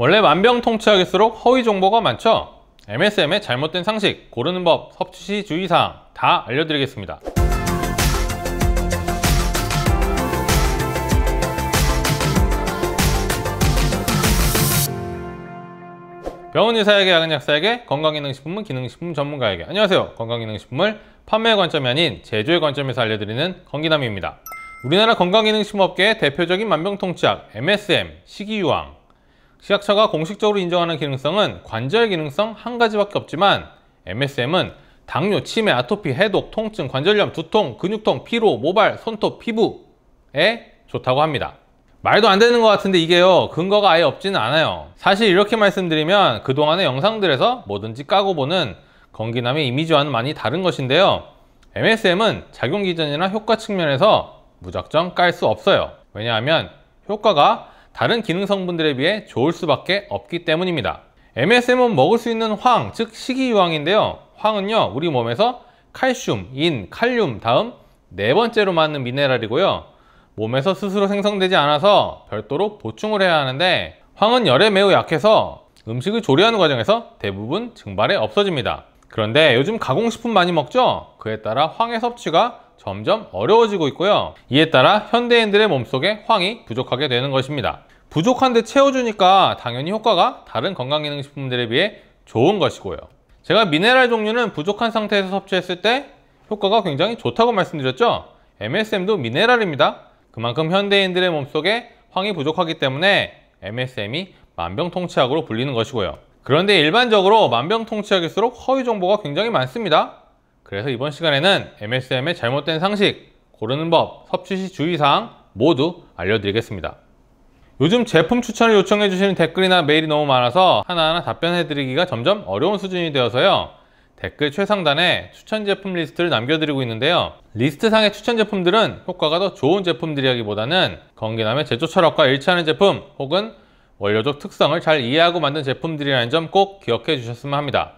원래 만병통치약일수록 허위 정보가 많죠? MSM의 잘못된 상식, 고르는 법, 섭취 주의사항 다 알려드리겠습니다. 병원 의사에게, 약은 약사에게, 건강기능식품은 기능식품 전문가에게 안녕하세요. 건강기능식품을 판매 관점이 아닌 제조의 관점에서 알려드리는 건기남입니다. 우리나라 건강기능식품업계의 대표적인 만병통치약, MSM, 식이유황, 시각처가 공식적으로 인정하는 기능성은 관절 기능성 한 가지밖에 없지만 MSM은 당뇨, 치매, 아토피, 해독, 통증, 관절염, 두통, 근육통, 피로, 모발, 손톱, 피부에 좋다고 합니다. 말도 안 되는 것 같은데 이게요 근거가 아예 없지는 않아요 사실 이렇게 말씀드리면 그동안의 영상들에서 뭐든지 까고 보는 건기남의 이미지와는 많이 다른 것인데요 MSM은 작용 기전이나 효과 측면에서 무작정 깔 수 없어요 왜냐하면 효과가 다른 기능 성분들에 비해 좋을 수밖에 없기 때문입니다. MSM은 먹을 수 있는 황, 즉 식이유황인데요. 황은요, 우리 몸에서 칼슘, 인, 칼륨 다음 네 번째로 맞는 미네랄이고요. 몸에서 스스로 생성되지 않아서 별도로 보충을 해야 하는데 황은 열에 매우 약해서 음식을 조리하는 과정에서 대부분 증발에 없어집니다. 그런데 요즘 가공식품 많이 먹죠? 그에 따라 황의 섭취가 점점 어려워지고 있고요. 이에 따라 현대인들의 몸속에 황이 부족하게 되는 것입니다. 부족한데 채워주니까 당연히 효과가 다른 건강기능식품들에 비해 좋은 것이고요. 제가 미네랄 종류는 부족한 상태에서 섭취했을 때 효과가 굉장히 좋다고 말씀드렸죠? MSM도 미네랄입니다. 그만큼 현대인들의 몸속에 황이 부족하기 때문에 MSM이 만병통치약으로 불리는 것이고요. 그런데 일반적으로 만병통치약일수록 허위 정보가 굉장히 많습니다. 그래서 이번 시간에는 MSM의 잘못된 상식, 고르는 법, 섭취 시 주의사항 모두 알려드리겠습니다. 요즘 제품 추천을 요청해 주시는 댓글이나 메일이 너무 많아서 하나하나 답변해 드리기가 점점 어려운 수준이 되어서요. 댓글 최상단에 추천 제품 리스트를 남겨드리고 있는데요. 리스트상의 추천 제품들은 효과가 더 좋은 제품들이라기보다는 건기남의 제조 철학과 일치하는 제품 혹은 원료적 특성을 잘 이해하고 만든 제품들이라는 점 꼭 기억해 주셨으면 합니다.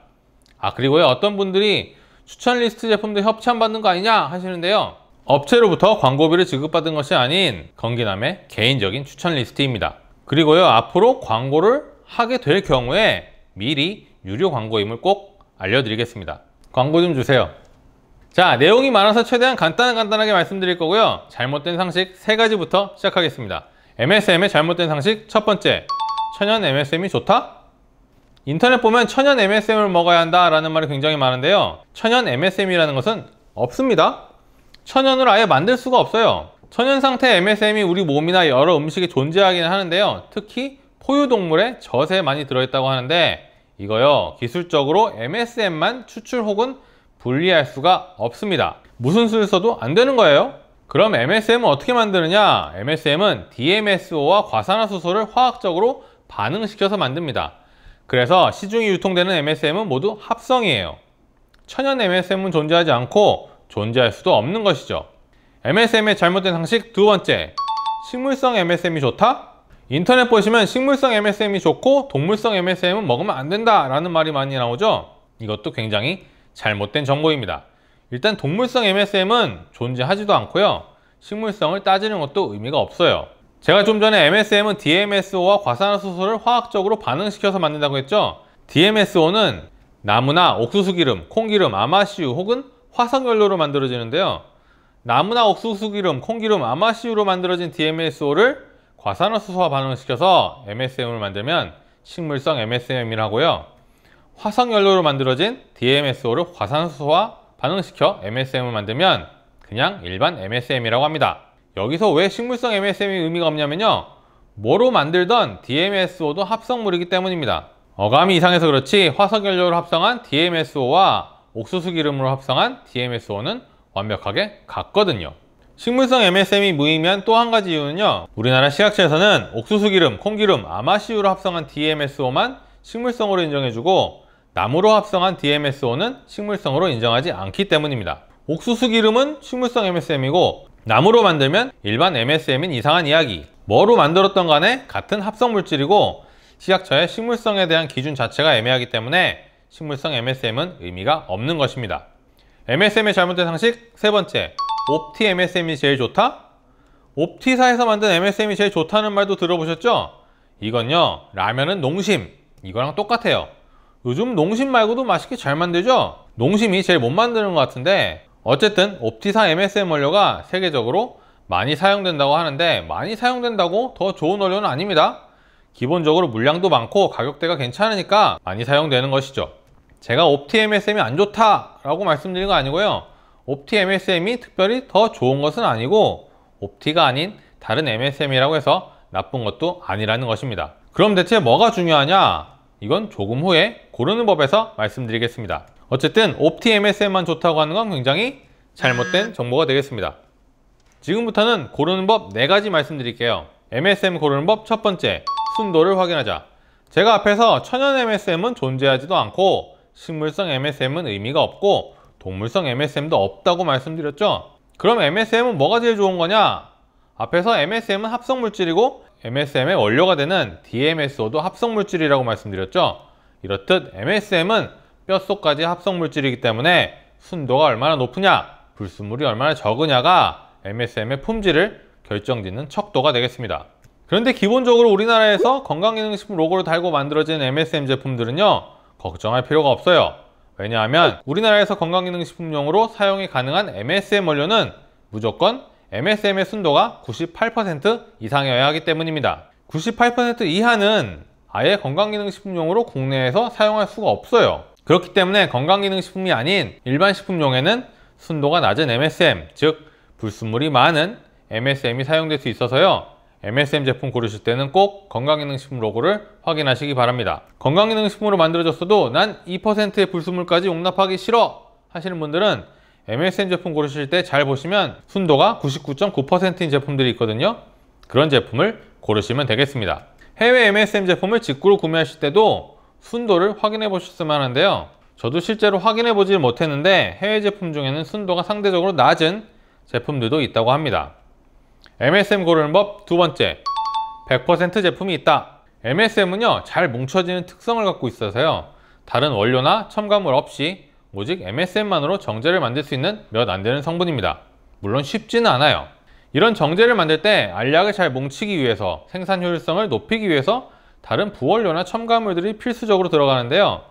아 그리고요 어떤 분들이 추천 리스트 제품도 협찬받는 거 아니냐 하시는데요. 업체로부터 광고비를 지급받은 것이 아닌 건기남의 개인적인 추천 리스트입니다. 그리고요, 앞으로 광고를 하게 될 경우에 미리 유료 광고임을 꼭 알려드리겠습니다. 광고 좀 주세요. 자, 내용이 많아서 최대한 간단한 간단하게 말씀드릴 거고요. 잘못된 상식 세가지부터 시작하겠습니다. MSM의 잘못된 상식 첫 번째, 천연 MSM이 좋다? 인터넷 보면 천연 MSM을 먹어야 한다 라는 말이 굉장히 많은데요 천연 MSM이라는 것은 없습니다 천연을 아예 만들 수가 없어요 천연 상태 MSM이 우리 몸이나 여러 음식에 존재하기는 하는데요 특히 포유동물의 젖에 많이 들어있다고 하는데 이거요 기술적으로 MSM만 추출 혹은 분리할 수가 없습니다 무슨 수를 써도 안 되는 거예요 그럼 MSM은 어떻게 만드느냐 MSM은 DMSO와 과산화수소를 화학적으로 반응시켜서 만듭니다 그래서 시중에 유통되는 MSM은 모두 합성이에요. 천연 MSM은 존재하지 않고 존재할 수도 없는 것이죠. MSM의 잘못된 상식 두 번째, 식물성 MSM이 좋다? 인터넷 보시면 식물성 MSM이 좋고 동물성 MSM은 먹으면 안 된다 라는 말이 많이 나오죠? 이것도 굉장히 잘못된 정보입니다. 일단 동물성 MSM은 존재하지도 않고요. 식물성을 따지는 것도 의미가 없어요. 제가 좀 전에 MSM은 DMSO와 과산화수소를 화학적으로 반응시켜서 만든다고 했죠? DMSO는 나무나 옥수수기름, 콩기름, 아마씨유 혹은 화석연료로 만들어지는데요. 나무나 옥수수기름, 콩기름, 아마씨유로 만들어진 DMSO를 과산화수소와 반응시켜서 MSM을 만들면 식물성 MSM이라고요. 화석연료로 만들어진 DMSO를 과산화수소와 반응시켜 MSM을 만들면 그냥 일반 MSM이라고 합니다. 여기서 왜 식물성 MSM이 의미가 없냐면요 뭐로 만들던 DMSO도 합성물이기 때문입니다 어감이 이상해서 그렇지 화석연료로 합성한 DMSO와 옥수수기름으로 합성한 DMSO는 완벽하게 같거든요 식물성 MSM이 무의미한 또 한 가지 이유는요 우리나라 식약처에서는 옥수수기름, 콩기름, 아마씨유로 합성한 DMSO만 식물성으로 인정해주고 나무로 합성한 DMSO는 식물성으로 인정하지 않기 때문입니다 옥수수기름은 식물성 MSM이고 나무로 만들면 일반 MSM인 이상한 이야기 뭐로 만들었던 간에 같은 합성물질이고 시약처의 식물성에 대한 기준 자체가 애매하기 때문에 식물성 MSM은 의미가 없는 것입니다. MSM의 잘못된 상식 세 번째, 옵티 MSM이 제일 좋다? 옵티사에서 만든 MSM이 제일 좋다는 말도 들어보셨죠? 이건요, 라면은 농심, 이거랑 똑같아요. 요즘 농심 말고도 맛있게 잘 만들죠? 농심이 제일 못 만드는 것 같은데 어쨌든 옵티사 MSM 원료가 세계적으로 많이 사용된다고 하는데 많이 사용된다고 더 좋은 원료는 아닙니다 기본적으로 물량도 많고 가격대가 괜찮으니까 많이 사용되는 것이죠 제가 옵티 MSM이 안 좋다 라고 말씀드린 거 아니고요 옵티 MSM이 특별히 더 좋은 것은 아니고 옵티가 아닌 다른 MSM이라고 해서 나쁜 것도 아니라는 것입니다 그럼 대체 뭐가 중요하냐 이건 조금 후에 고르는 법에서 말씀드리겠습니다 어쨌든 o p t m s m 만 좋다고 하는 건 굉장히 잘못된 정보가 되겠습니다. 지금부터는 고르는 법 네가지 말씀드릴게요. MSM 고르는 법 첫 번째, 순도를 확인하자. 제가 앞에서 천연 MSM은 존재하지도 않고 식물성 MSM은 의미가 없고 동물성 MSM도 없다고 말씀드렸죠? 그럼 MSM은 뭐가 제일 좋은 거냐? 앞에서 MSM은 합성물질이고 MSM의 원료가 되는 DMSO도 합성물질이라고 말씀드렸죠? 이렇듯 MSM은 뼛속까지 합성물질이기 때문에 순도가 얼마나 높으냐, 불순물이 얼마나 적으냐가 MSM의 품질을 결정짓는 척도가 되겠습니다. 그런데 기본적으로 우리나라에서 건강기능식품 로고를 달고 만들어진 MSM 제품들은요 걱정할 필요가 없어요 왜냐하면 우리나라에서 건강기능식품용으로 사용이 가능한 MSM 원료는 무조건 MSM의 순도가 98% 이상이어야 하기 때문입니다 98% 이하는 아예 건강기능식품용으로 국내에서 사용할 수가 없어요 그렇기 때문에 건강기능식품이 아닌 일반 식품용에는 순도가 낮은 MSM, 즉 불순물이 많은 MSM이 사용될 수 있어서요. MSM 제품 고르실 때는 꼭 건강기능식품 로고를 확인하시기 바랍니다. 건강기능식품으로 만들어졌어도 난 2%의 불순물까지 용납하기 싫어 하시는 분들은 MSM 제품 고르실 때 잘 보시면 순도가 99.9%인 제품들이 있거든요. 그런 제품을 고르시면 되겠습니다. 해외 MSM 제품을 직구로 구매하실 때도 순도를 확인해 보셨으면 하는데요 저도 실제로 확인해 보질 못했는데 해외 제품 중에는 순도가 상대적으로 낮은 제품들도 있다고 합니다 MSM 고르는 법 두 번째 100% 제품이 있다 MSM은요 잘 뭉쳐지는 특성을 갖고 있어서요 다른 원료나 첨가물 없이 오직 MSM만으로 정제를 만들 수 있는 몇 안 되는 성분입니다 물론 쉽지는 않아요 이런 정제를 만들 때 알약을 잘 뭉치기 위해서 생산 효율성을 높이기 위해서 다른 부원료나 첨가물들이 필수적으로 들어가는데요.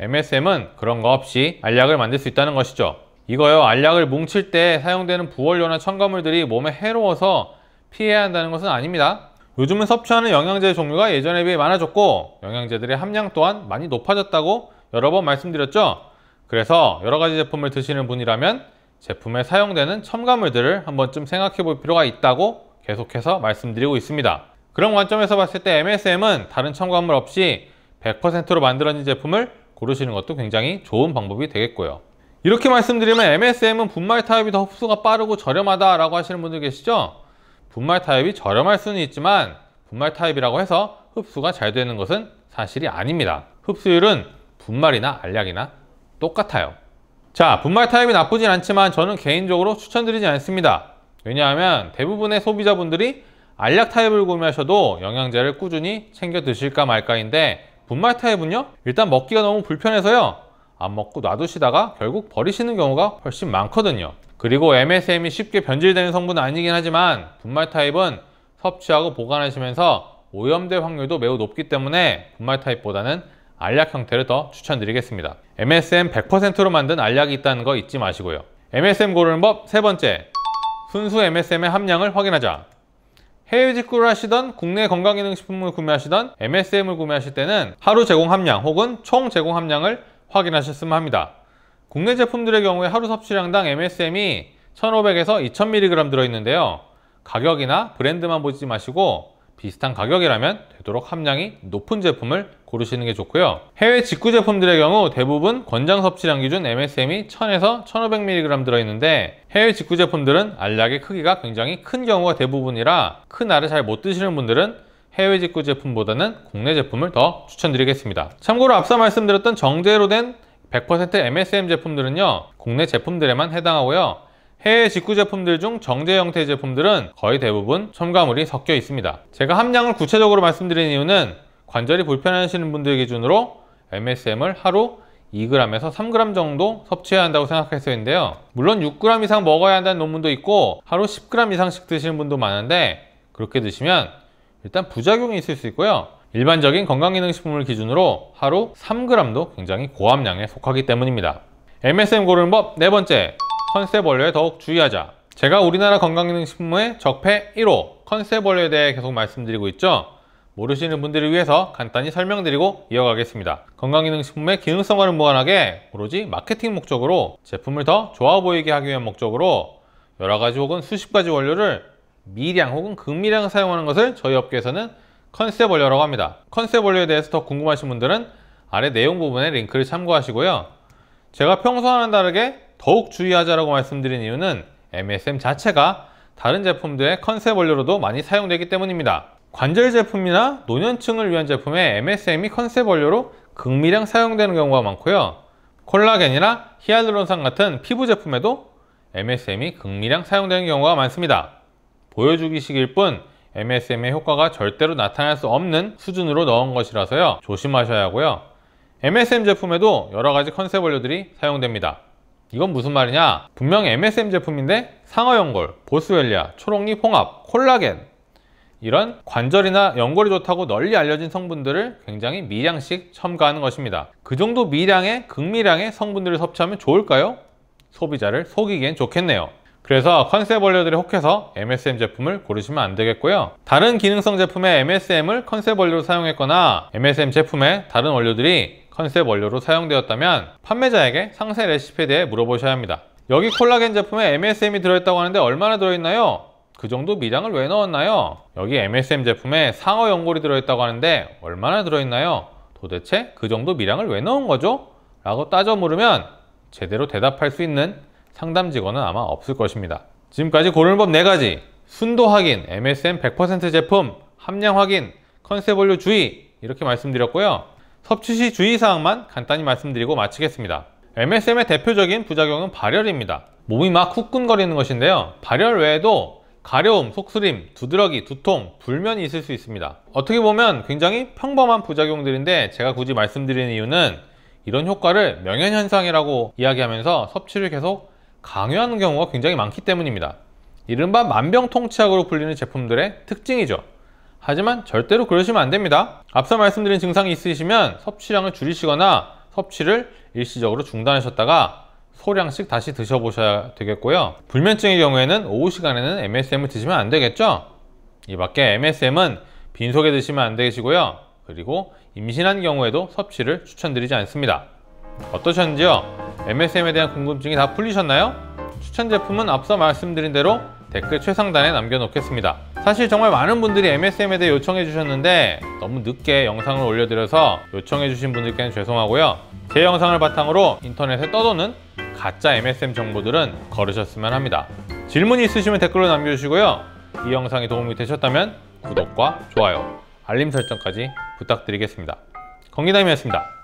MSM은 그런 거 없이 알약을 만들 수 있다는 것이죠. 이거요 알약을 뭉칠 때 사용되는 부원료나 첨가물들이 몸에 해로워서 피해야 한다는 것은 아닙니다. 요즘은 섭취하는 영양제 종류가 예전에 비해 많아졌고 영양제들의 함량 또한 많이 높아졌다고 여러 번 말씀드렸죠. 그래서 여러 가지 제품을 드시는 분이라면 제품에 사용되는 첨가물들을 한번쯤 생각해 볼 필요가 있다고 계속해서 말씀드리고 있습니다. 그런 관점에서 봤을 때 MSM은 다른 첨가물 없이 100%로 만들어진 제품을 고르시는 것도 굉장히 좋은 방법이 되겠고요. 이렇게 말씀드리면 MSM은 분말 타입이 더 흡수가 빠르고 저렴하다라고 하시는 분들 계시죠? 분말 타입이 저렴할 수는 있지만 분말 타입이라고 해서 흡수가 잘 되는 것은 사실이 아닙니다. 흡수율은 분말이나 알약이나 똑같아요. 자, 분말 타입이 나쁘진 않지만 저는 개인적으로 추천드리지 않습니다. 왜냐하면 대부분의 소비자분들이 알약 타입을 구매하셔도 영양제를 꾸준히 챙겨 드실까 말까인데 분말 타입은요 일단 먹기가 너무 불편해서요 안 먹고 놔두시다가 결국 버리시는 경우가 훨씬 많거든요 그리고 MSM이 쉽게 변질되는 성분은 아니긴 하지만 분말 타입은 섭취하고 보관하시면서 오염될 확률도 매우 높기 때문에 분말 타입보다는 알약 형태를 더 추천드리겠습니다 MSM 100%로 만든 알약이 있다는 거 잊지 마시고요 MSM 고르는 법 세 번째 순수 MSM의 함량을 확인하자 해외 직구를 하시던 국내 건강기능식품을 구매하시던 MSM을 구매하실 때는 하루 제공 함량 혹은 총 제공 함량을 확인하셨으면 합니다. 국내 제품들의 경우에 하루 섭취량당 MSM이 1500에서 2000mg 들어있는데요. 가격이나 브랜드만 보지 마시고 비슷한 가격이라면 되도록 함량이 높은 제품을 고르시는 게 좋고요 해외 직구 제품들의 경우 대부분 권장 섭취량 기준 MSM이 1000에서 1500mg 들어있는데 해외 직구 제품들은 알약의 크기가 굉장히 큰 경우가 대부분이라 큰 알을 잘 못 드시는 분들은 해외 직구 제품보다는 국내 제품을 더 추천드리겠습니다 참고로 앞서 말씀드렸던 정제로 된 100% MSM 제품들은요 국내 제품들에만 해당하고요 해외 직구 제품들 중 정제 형태 제품들은 거의 대부분 첨가물이 섞여 있습니다. 제가 함량을 구체적으로 말씀드린 이유는 관절이 불편하시는 분들 기준으로 MSM을 하루 2g에서 3g 정도 섭취해야 한다고 생각했었는데요. 물론 6g 이상 먹어야 한다는 논문도 있고 하루 10g 이상씩 드시는 분도 많은데 그렇게 드시면 일단 부작용이 있을 수 있고요. 일반적인 건강기능식품을 기준으로 하루 3g도 굉장히 고함량에 속하기 때문입니다. MSM 고르는 법 네 번째 컨셉 원료에 더욱 주의하자 제가 우리나라 건강기능식품의 적폐 1호 컨셉 원료에 대해 계속 말씀드리고 있죠 모르시는 분들을 위해서 간단히 설명드리고 이어가겠습니다 건강기능식품의 기능성과는 무관하게 오로지 마케팅 목적으로 제품을 더 좋아 보이게 하기 위한 목적으로 여러 가지 혹은 수십 가지 원료를 미량 혹은 극미량 사용하는 것을 저희 업계에서는 컨셉 원료라고 합니다 컨셉 원료에 대해서 더 궁금하신 분들은 아래 내용 부분에 링크를 참고하시고요 제가 평소와는 다르게 더욱 주의하자라고 말씀드린 이유는 MSM 자체가 다른 제품들의 컨셉 원료로도 많이 사용되기 때문입니다. 관절 제품이나 노년층을 위한 제품에 MSM이 컨셉 원료로 극미량 사용되는 경우가 많고요. 콜라겐이나 히알루론산 같은 피부 제품에도 MSM이 극미량 사용되는 경우가 많습니다. 보여주기식일 뿐 MSM의 효과가 절대로 나타날 수 없는 수준으로 넣은 것이라서요. 조심하셔야 하고요. MSM 제품에도 여러 가지 컨셉 원료들이 사용됩니다. 이건 무슨 말이냐? 분명 MSM 제품인데 상어연골, 보스웰리아, 초록잎 홍합, 콜라겐 이런 관절이나 연골이 좋다고 널리 알려진 성분들을 굉장히 미량씩 첨가하는 것입니다. 그 정도 미량의 극미량의 성분들을 섭취하면 좋을까요? 소비자를 속이기엔 좋겠네요. 그래서 컨셉 원료들이 혹해서 MSM 제품을 고르시면 안 되겠고요. 다른 기능성 제품의 MSM을 컨셉 원료로 사용했거나 MSM 제품의 다른 원료들이 컨셉 원료로 사용되었다면 판매자에게 상세 레시피에 대해 물어보셔야 합니다. 여기 콜라겐 제품에 MSM이 들어있다고 하는데 얼마나 들어있나요? 그 정도 미량을 왜 넣었나요? 여기 MSM 제품에 상어 연골이 들어있다고 하는데 얼마나 들어있나요? 도대체 그 정도 미량을 왜 넣은 거죠? 라고 따져 물으면 제대로 대답할 수 있는 상담 직원은 아마 없을 것입니다. 지금까지 고르는 법 4가지 순도 확인, MSM 100% 제품, 함량 확인, 컨셉 원료 주의 이렇게 말씀드렸고요. 섭취 시 주의사항만 간단히 말씀드리고 마치겠습니다. MSM의 대표적인 부작용은 발열입니다. 몸이 막 후끈거리는 것인데요. 발열 외에도 가려움, 속쓰림, 두드러기, 두통, 불면이 있을 수 있습니다. 어떻게 보면 굉장히 평범한 부작용들인데 제가 굳이 말씀드리는 이유는 이런 효과를 명현현상이라고 이야기하면서 섭취를 계속 강요하는 경우가 굉장히 많기 때문입니다. 이른바 만병통치약으로 불리는 제품들의 특징이죠. 하지만 절대로 그러시면 안 됩니다. 앞서 말씀드린 증상이 있으시면 섭취량을 줄이시거나 섭취를 일시적으로 중단하셨다가 소량씩 다시 드셔보셔야 되겠고요. 불면증의 경우에는 오후 시간에는 MSM을 드시면 안 되겠죠? 이 밖에 MSM은 빈속에 드시면 안 되시고요. 그리고 임신한 경우에도 섭취를 추천드리지 않습니다. 어떠셨는지요? MSM에 대한 궁금증이 다 풀리셨나요? 추천 제품은 앞서 말씀드린 대로 댓글 최상단에 남겨놓겠습니다. 사실 정말 많은 분들이 MSM에 대해 요청해 주셨는데 너무 늦게 영상을 올려드려서 요청해 주신 분들께는 죄송하고요 제 영상을 바탕으로 인터넷에 떠도는 가짜 MSM 정보들은 걸으셨으면 합니다 질문이 있으시면 댓글로 남겨주시고요 이 영상이 도움이 되셨다면 구독과 좋아요 알림 설정까지 부탁드리겠습니다 건기담이었습니다